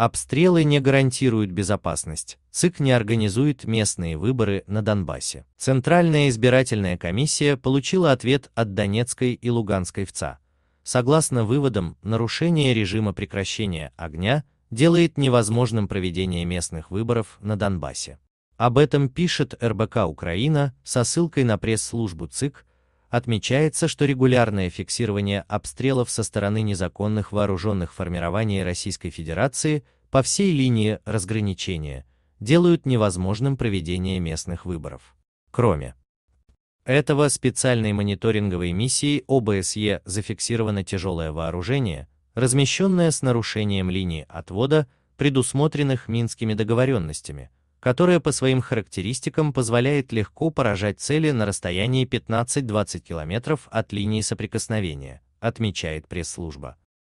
Обстрелы не гарантируют безопасность. ЦИК не организует местные выборы на Донбассе. Центральная избирательная комиссия получила ответ от Донецкой и Луганской ВЦА. Согласно выводам, нарушение режима прекращения огня делает невозможным проведение местных выборов на Донбассе. Об этом пишет РБК Украина со ссылкой на пресс-службу ЦИК, Отмечается, что регулярное фиксирование обстрелов со стороны незаконных вооруженных формирований Российской Федерации по всей линии разграничения делают невозможным проведение местных выборов. Кроме этого специальной мониторинговой миссией ОБСЕ зафиксировано тяжелое вооружение, размещенное с нарушением линии отвода, предусмотренных Минскими договоренностями – которая по своим характеристикам позволяет легко поражать цели на расстоянии 15-20 км от линии соприкосновения, отмечает пресс-служба.